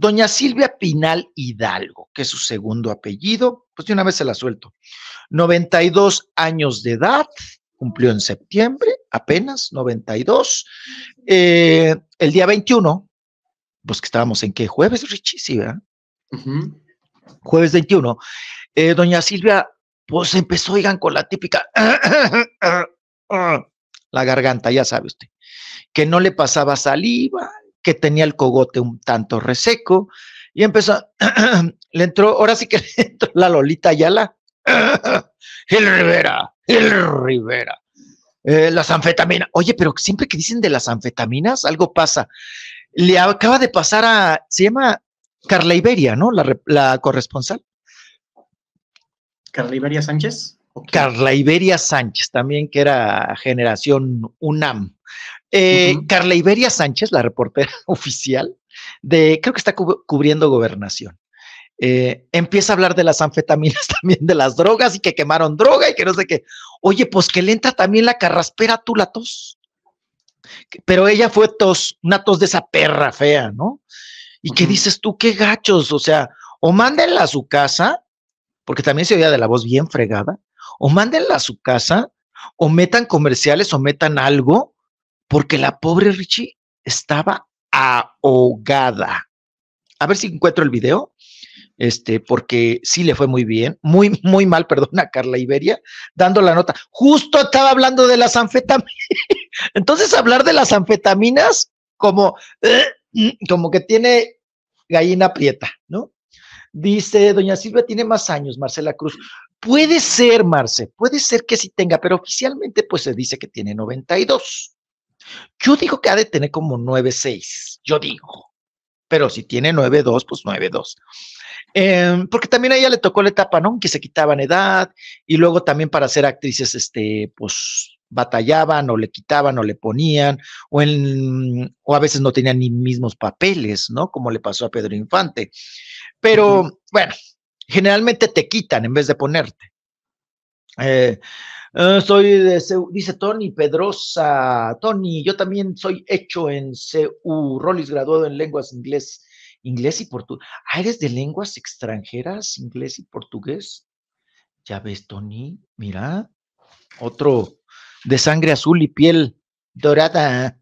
Doña Silvia Pinal Hidalgo, que es su segundo apellido, pues de una vez se la suelto. 92 años de edad, cumplió en septiembre, apenas 92. Eh, el día 21, pues que estábamos en qué jueves, richísima. Jueves 21. Eh, doña Silvia, pues empezó, oigan, con la típica, la garganta, ya sabe usted, que no le pasaba saliva, que tenía el cogote un tanto reseco y empezó, le entró, ahora sí que le entró la Lolita Ayala, el Rivera, el Rivera, eh, las anfetaminas. Oye, pero siempre que dicen de las anfetaminas, algo pasa. Le acaba de pasar a, se llama Carla Iberia, ¿no? La, corresponsal. Carla Iberia Sánchez. Carla Iberia Sánchez, también que era generación UNAM. Eh, Carla Iberia Sánchez, la reportera oficial de, creo que está cubriendo gobernación. Eh, empieza a hablar de las anfetaminas también, de las drogas y que quemaron droga y que no sé qué. Oye, pues que lenta también la carraspera tú la tos. Pero ella fue tos, una tos de esa perra fea, ¿no? Y que dices tú, qué gachos, o sea, o mándenla a su casa, porque también se oía de la voz bien fregada, o mándenla a su casa, o metan comerciales, o metan algo, porque la pobre Richie estaba ahogada. A ver si encuentro el video, este, porque sí le fue muy bien, muy, muy mal, perdón, a Carla Iberia, dando la nota. Justo estaba hablando de las anfetaminas. Entonces, hablar de las anfetaminas, como, eh, mm, como que tiene gallina prieta, ¿no? Dice, doña Silvia tiene más años, Marcela Cruz. Puede ser, Marce, puede ser que sí tenga, pero oficialmente pues se dice que tiene 92. Yo digo que ha de tener como 9-6, yo digo. Pero si tiene 9-2, pues 9.2. Eh, em, porque también a ella le tocó la etapa, ¿no? Que se quitaban edad y luego también para ser actrices, este, pues batallaban o le quitaban o le ponían o, en, o a veces no tenían ni mismos papeles, ¿no? Como le pasó a Pedro Infante. Pero bueno, generalmente te quitan en vez de ponerte. Eh, eh, soy de dice Tony Pedrosa. Tony, yo también soy hecho en CU, Rollis graduado en lenguas inglés, inglés y portugués. Ah, eres de lenguas extranjeras, inglés y portugués. Ya ves, Tony, mira, otro de sangre azul y piel dorada.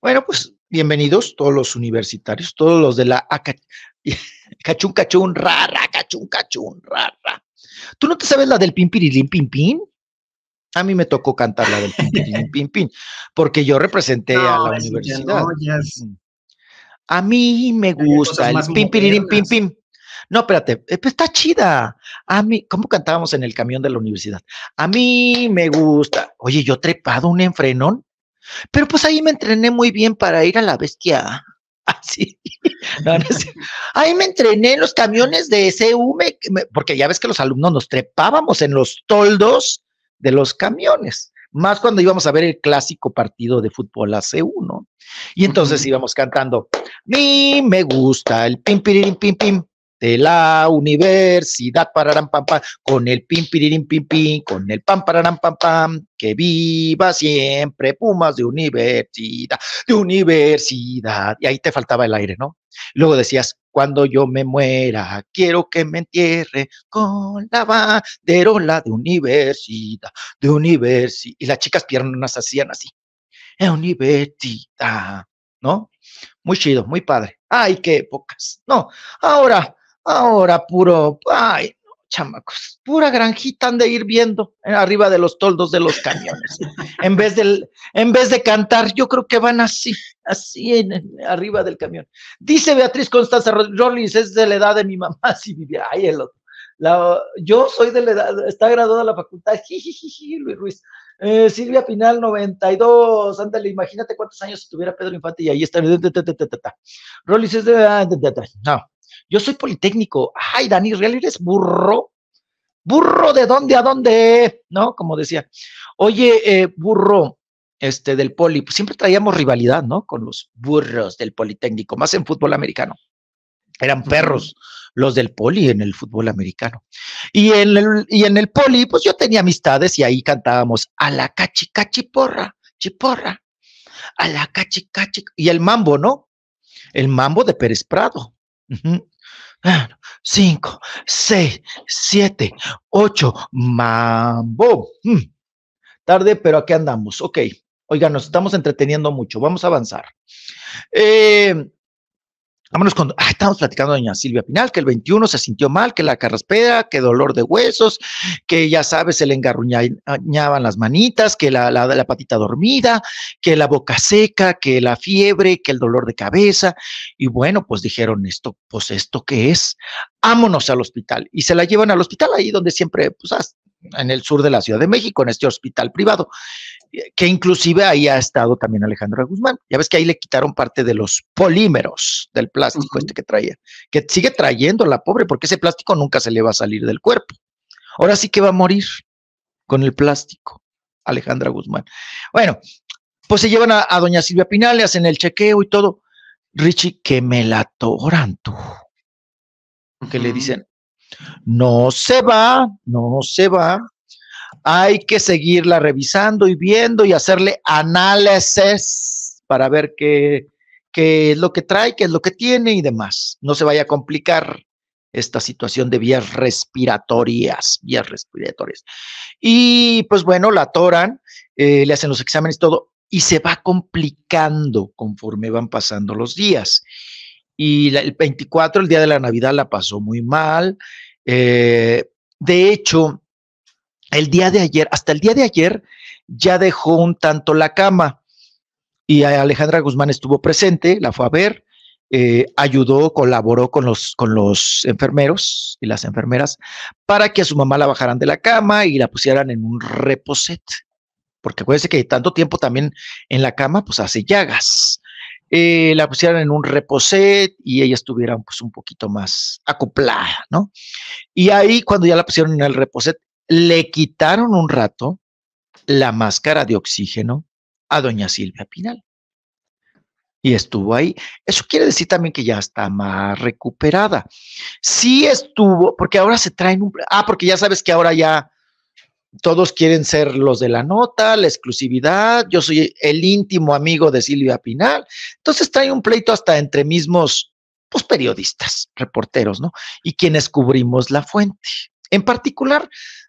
Bueno, pues bienvenidos todos los universitarios, todos los de la cachun cachun rara, cachun cachun rara. ¿Tú no te sabes la del pim pimpín? A mí me tocó cantar la del pimpirilim pimpín, porque yo representé a la universidad. A mí me gusta el pim pimpín. No, espérate, eh, pues, está chida. A mí, ¿cómo cantábamos en el camión de la universidad? A mí me gusta. Oye, yo trepado un enfrenón, pero pues ahí me entrené muy bien para ir a la bestia. Así. Ahí me entrené en los camiones de CU, porque ya ves que los alumnos nos trepábamos en los toldos de los camiones, más cuando íbamos a ver el clásico partido de fútbol a 1 ¿no? Y entonces íbamos cantando, mi me gusta el pim, piririm, pim, pim, de la universidad, pararán, pam, pam, con el pim, piririm, pim, pim, con el pam, pararán, pam, pam, que viva siempre Pumas de universidad, de universidad. Y ahí te faltaba el aire, ¿no? Luego decías, cuando yo me muera, quiero que me entierre con la banderola de universidad, de universidad. Y las chicas piernas hacían así, de universidad, ¿no? Muy chido, muy padre. Ay, qué épocas. No, ahora Ahora puro, ay, chamacos, pura granjita han de ir viendo eh, arriba de los toldos de los camiones, en, vez del, en vez de cantar, yo creo que van así, así en, arriba del camión. Dice Beatriz Constanza Rollins, es de la edad de mi mamá, si vivía, ay, el otro. yo soy de la edad, está graduada la facultad, jijijiji, Luis Ruiz. Eh, Silvia Pinal, 92. Ándale, imagínate cuántos años tuviera Pedro Infante y ahí está. Rollis es de. Ah, no, yo soy politécnico. Ay, Dani, ¿real eres burro? Burro, ¿de dónde a dónde? ¿No? Como decía. Oye, eh, burro, este, del poli, pues siempre traíamos rivalidad, ¿no? Con los burros del Politécnico, más en fútbol americano. Eran perros los del poli en el fútbol americano. Y en el, y en el poli, pues yo tenía amistades y ahí cantábamos a la cachi chiporra, a la cachi Y el mambo, ¿no? El mambo de Pérez Prado. 5, 6, 7, 8, mambo. Mm. Tarde, pero aquí andamos. Ok. Oigan, nos estamos entreteniendo mucho. Vamos a avanzar. Eh, Vámonos cuando ah, estamos platicando doña Silvia Pinal, que el 21 se sintió mal, que la carraspera, que dolor de huesos, que ya sabes, se le engarruñaban las manitas, que la, la, la patita dormida, que la boca seca, que la fiebre, que el dolor de cabeza. Y bueno, pues dijeron esto, pues esto qué es, ámonos al hospital. Y se la llevan al hospital ahí donde siempre, pues en el sur de la Ciudad de México, en este hospital privado que inclusive ahí ha estado también Alejandra Guzmán. Ya ves que ahí le quitaron parte de los polímeros del plástico este que traía, que sigue trayendo la pobre, porque ese plástico nunca se le va a salir del cuerpo. Ahora sí que va a morir con el plástico, Alejandra Guzmán. Bueno, pues se llevan a, doña Silvia Pinal, le hacen el chequeo y todo. Richie, que me la toran tú. Que le dicen, no se va, no se va, hay que seguirla revisando y viendo y hacerle análisis para ver qué, es lo que trae, qué es lo que tiene y demás. No se vaya a complicar esta situación de vías respiratorias, vías respiratorias. Y pues bueno, la atoran, eh, le hacen los exámenes, todo, y se va complicando conforme van pasando los días. Y el 24, el día de la Navidad, la pasó muy mal. Eh, de hecho, el día de ayer, hasta el día de ayer, ya dejó un tanto la cama y Alejandra Guzmán estuvo presente, la fue a ver, eh, ayudó, colaboró con los, con los enfermeros y las enfermeras para que a su mamá la bajaran de la cama y la pusieran en un reposet, porque acuérdense que tanto tiempo también en la cama, pues hace llagas. Eh, la pusieran en un reposet y ella estuviera pues, un poquito más acoplada, ¿no? Y ahí cuando ya la pusieron en el reposet, le quitaron un rato la máscara de oxígeno a doña Silvia Pinal. Y estuvo ahí. Eso quiere decir también que ya está más recuperada. Sí estuvo, porque ahora se traen un... Ah, porque ya sabes que ahora ya todos quieren ser los de la nota, la exclusividad, yo soy el íntimo amigo de Silvia Pinal. Entonces trae un pleito hasta entre mismos pues, periodistas, reporteros, ¿no? Y quienes cubrimos la fuente. En particular,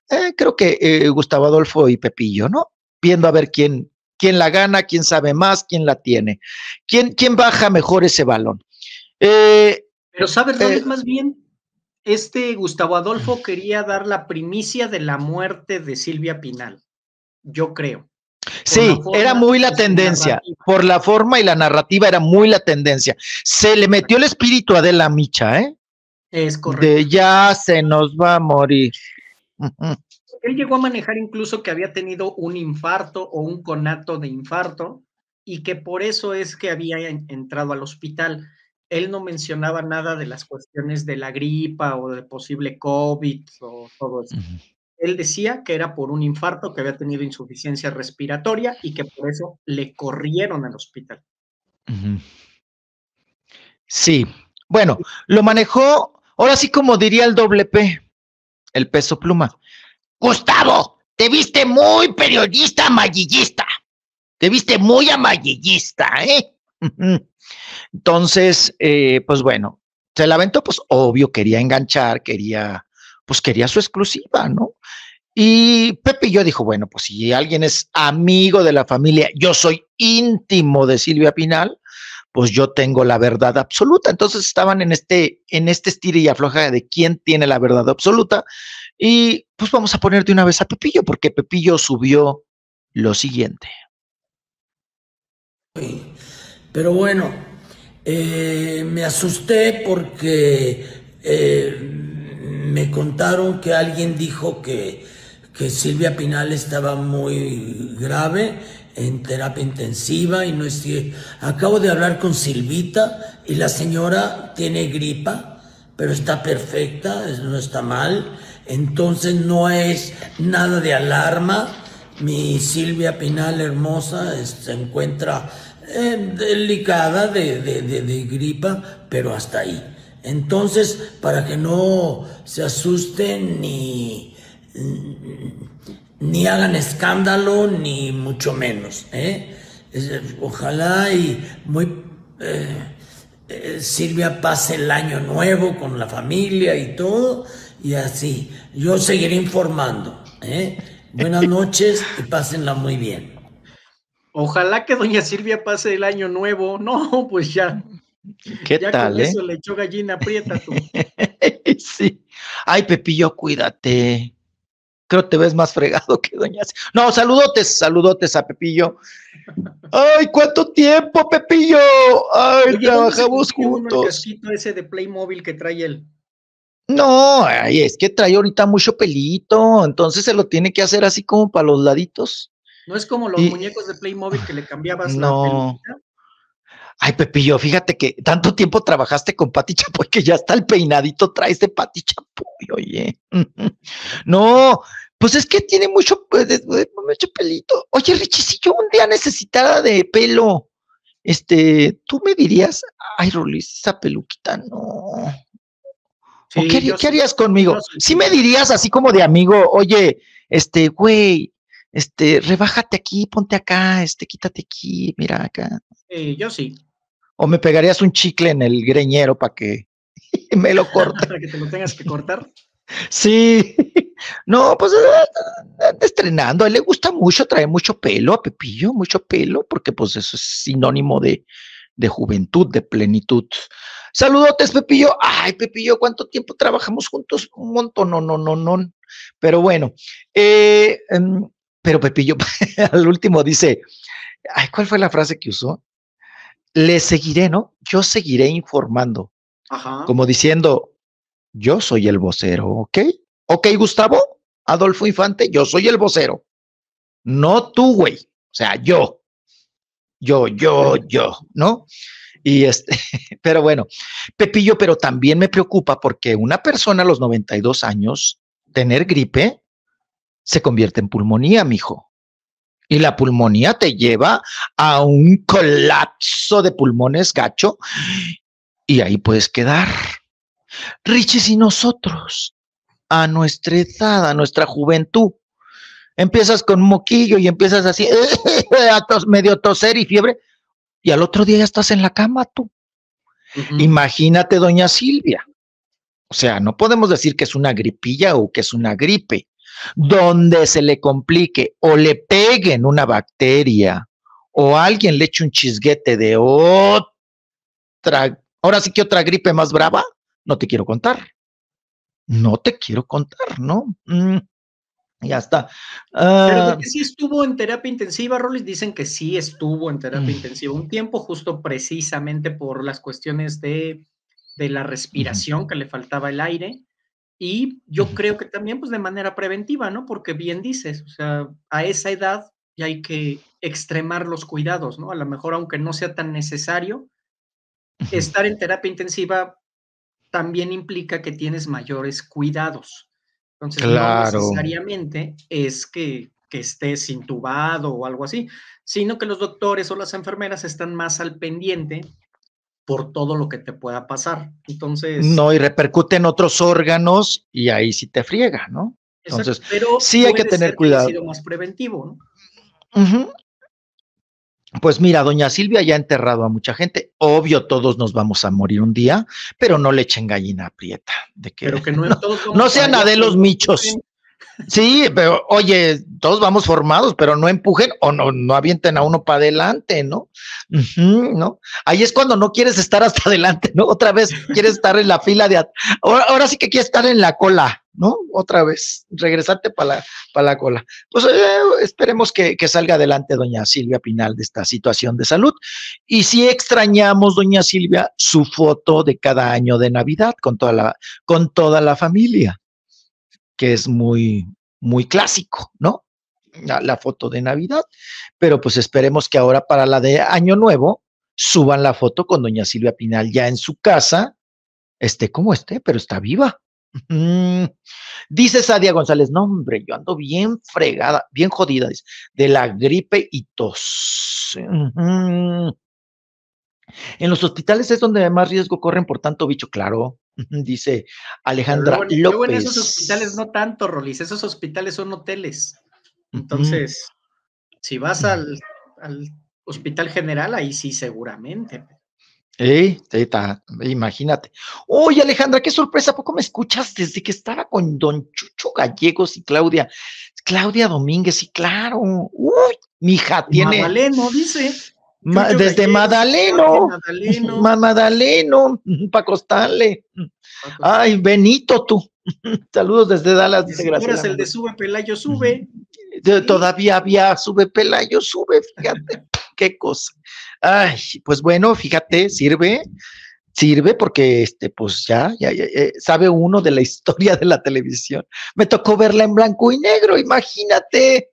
eh, creo que eh, Gustavo Adolfo y Pepillo, ¿no? Viendo a ver quién, quién la gana, quién sabe más, quién la tiene, quién, baja mejor ese balón. Eh, Pero ¿sabes dónde más bien? Este Gustavo Adolfo quería dar la primicia de la muerte de Silvia Pinal, yo creo. Sí, era muy la tendencia. Por la forma y la narrativa era muy la tendencia. Se le metió el espíritu a Adela Micha, ¿eh? Es correcto. De ya se nos va a morir. Él llegó a manejar incluso que había tenido un infarto o un conato de infarto y que por eso es que había entrado al hospital. Él no mencionaba nada de las cuestiones de la gripa o de posible COVID o todo eso. Él decía que era por un infarto, que había tenido insuficiencia respiratoria y que por eso le corrieron al hospital. Sí, bueno, lo manejó Ahora sí, como diría el doble P, el peso pluma. Gustavo, te viste muy periodista amallillista. Te viste muy amallillista, ¿eh? Entonces, eh, pues bueno, se la aventó, pues obvio, quería enganchar, quería, pues quería su exclusiva, ¿no? Y Pepe y yo dijo, bueno, pues si alguien es amigo de la familia, yo soy íntimo de Silvia Pinal, pues yo tengo la verdad absoluta. Entonces estaban en este, en este y afloja de quién tiene la verdad absoluta. Y pues vamos a poner de una vez a Pepillo, porque Pepillo subió lo siguiente. Pero bueno, eh, me asusté porque eh, me contaron que alguien dijo que que Silvia Pinal estaba muy grave en terapia intensiva y no cierto. Acabo de hablar con Silvita y la señora tiene gripa, pero está perfecta, no está mal. Entonces no es nada de alarma. Mi Silvia Pinal hermosa se encuentra eh, delicada de gripa, pero hasta ahí. Entonces, para que no se asusten ni ni hagan escándalo, ni mucho menos. ¿eh? Ojalá y muy eh, eh, Silvia pase el año nuevo con la familia y todo, y así. Yo seguiré informando. Buenas noches y pásenla muy bien. Ojalá que doña Silvia pase el año nuevo. No, pues ya. ¿Qué tal? eso le echó gallina, aprieta tú. Ay, Pepillo, cuídate creo te ves más fregado que Doña No, saludotes, saludotes a Pepillo. ¡Ay, cuánto tiempo, Pepillo! ¡Ay, trabajamos juntos! ese de Playmobil que trae él? No, es que trae ahorita mucho pelito, entonces se lo tiene que hacer así como para los laditos. ¿No es como los muñecos de Playmobil que le cambiabas no. la pelita? Ay, Pepillo, fíjate que tanto tiempo trabajaste con Pati Chapoy que ya está el peinadito traes de Pati Chapoy oye, no, pues es que tiene mucho, eh, mucho pelito. Oye, Richie, si yo un día necesitara de pelo, este, tú me dirías, ay, Rolis, esa peluquita no. qué, harías, conmigo? Si me dirías así como de amigo, oye, este, güey, este, rebájate aquí, ponte acá, este, quítate aquí, mira acá. yo sí. O me pegarías un chicle en el greñero para que me lo corta. Para que te lo tengas que cortar. Sí, no, pues eh, estrenando, a él le gusta mucho, trae mucho pelo a Pepillo, mucho pelo, porque pues eso es sinónimo de, juventud, de plenitud. Saludotes, Pepillo. Ay, Pepillo, ¿cuánto tiempo trabajamos juntos? Un montón, no, no, no, no. Pero bueno, eh, em, pero Pepillo al último dice, ay, ¿cuál fue la frase que usó? Le seguiré, ¿no? Yo seguiré informando. Como diciendo, yo soy el vocero, ¿ok? ¿Ok, Gustavo? Adolfo Infante, yo soy el vocero. No tú, güey. O sea, yo. Yo, yo, yo, ¿no? Y este, pero bueno, Pepillo, pero también me preocupa porque una persona a los 92 años, tener gripe, se convierte en pulmonía, mijo. Y la pulmonía te lleva a un colapso de pulmones gacho y ahí puedes quedar. Riches y nosotros, a nuestra edad, a nuestra juventud. Empiezas con moquillo y empiezas así, a medio toser y fiebre, y al otro día ya estás en la cama tú. Imagínate, doña Silvia. O sea, no podemos decir que es una gripilla o que es una gripe. Donde se le complique o le peguen una bacteria o alguien le eche un chisguete de otra Ahora sí que otra gripe más brava, no te quiero contar. No te quiero contar, ¿no? Mm, ya está. Pero ah. sí estuvo en terapia intensiva, Rolis, dicen que sí estuvo en terapia mm. intensiva un tiempo, justo precisamente por las cuestiones de, la respiración, que le faltaba el aire. Y yo creo que también, pues de manera preventiva, ¿no? Porque bien dices, o sea, a esa edad ya hay que extremar los cuidados, ¿no? A lo mejor, aunque no sea tan necesario, estar en terapia intensiva también implica que tienes mayores cuidados. Entonces, no necesariamente es que, estés intubado o algo así, sino que los doctores o las enfermeras están más al pendiente por todo lo que te pueda pasar. Entonces. No, y repercute en otros órganos y ahí sí te friega, ¿no? Entonces, pero sí hay que tener cuidado. más preventivo, ¿no? Pues mira, doña Silvia ya ha enterrado a mucha gente. Obvio, todos nos vamos a morir un día, pero no le echen gallina aprieta. De que, no, no, sean adelos michos. Sí, pero oye, todos vamos formados, pero no empujen o no, no avienten a uno para adelante, ¿no? ¿no? Ahí es cuando no quieres estar hasta adelante, ¿no? Otra vez quieres estar en la fila de... Ahora, ahora sí que quieres estar en la cola, ¿no? Otra vez, regresarte para la, la, cola. Pues eh, esperemos que, salga adelante doña Silvia Pinal de esta situación de salud. Y si extrañamos, doña Silvia, su foto de cada año de Navidad con toda la, con toda la familia, que es muy, muy clásico, ¿no? la foto de Navidad. Pero pues esperemos que ahora para la de Año Nuevo suban la foto con doña Silvia Pinal ya en su casa, esté como esté, pero está viva Mm, dice Sadia González, no hombre, yo ando bien fregada, bien jodida, de la gripe y tos. En los hospitales es donde más riesgo corren por tanto bicho, claro, dice Alejandra luego, López. en esos hospitales no tanto, Rolis, esos hospitales son hoteles. Entonces, si vas al, al hospital general, ahí sí seguramente. Eh, teta, imagínate. Oye, Alejandra, qué sorpresa, ¿poco me escuchas desde que estaba con don Chucho Gallegos y Claudia? Claudia Domínguez, y claro. Uy, mi hija tiene. Madaleno, dice. desde Madaleno. Madaleno. Madaleno, Ay, Benito, tú. Saludos desde Dallas, el de Sube Pelayo Sube. Todavía había Sube Pelayo Sube, fíjate qué cosa. Ay, pues bueno, fíjate, sirve, sirve porque este, pues ya, ya, eh, sabe uno de la historia de la televisión. Me tocó verla en blanco y negro, imagínate.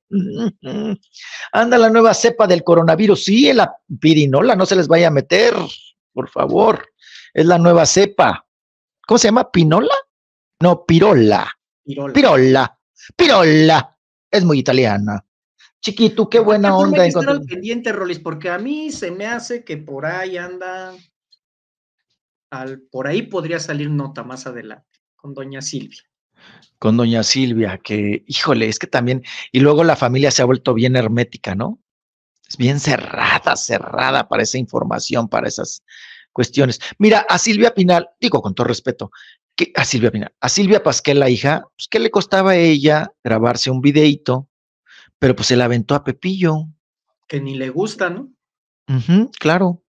Anda la nueva cepa del coronavirus, sí, la pirinola, no se les vaya a meter, por favor. Es la nueva cepa. ¿Cómo se llama? ¿Pinola? No, pirola. Pirola. Pirola. pirola. Es muy italiana. Chiquito, qué buena onda. Estar al pendiente, Rolis, porque a mí se me hace que por ahí anda. Al, por ahí podría salir nota más adelante con Doña Silvia. Con Doña Silvia, que, híjole, es que también. Y luego la familia se ha vuelto bien hermética, ¿no? Es bien cerrada, cerrada para esa información, para esas cuestiones. Mira, a Silvia Pinal, digo con todo respeto, que, a Silvia Pinal, a Silvia Pasquel, la hija, pues, ¿qué le costaba a ella grabarse un videito? pero pues se la aventó a Pepillo. Que ni le gusta, ¿no? claro.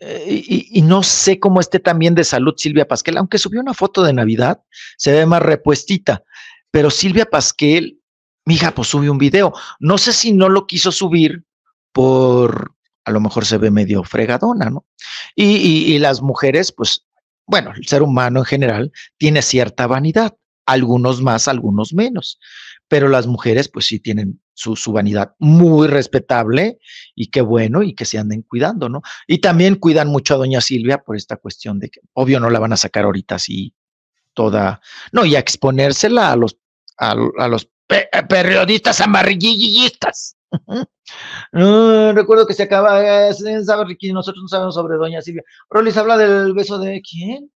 Eh, y, no sé cómo esté también de salud Silvia Pasquel, aunque subió una foto de Navidad, se ve más repuestita, pero Silvia Pasquel, mija, pues sube un video. No sé si no lo quiso subir por, a lo mejor se ve medio fregadona, ¿no? y, y las mujeres, pues, bueno, el ser humano en general tiene cierta vanidad, algunos más, algunos menos pero las mujeres pues sí tienen su, vanidad muy respetable y qué bueno y que se anden cuidando, ¿no? Y también cuidan mucho a doña Silvia por esta cuestión de que, obvio, no la van a sacar ahorita así toda, no, y a exponérsela a los, a, los eh, periodistas amarillistas. recuerdo que se acaba, eh, nosotros no sabemos sobre doña Silvia. Rolis habla del beso de quién?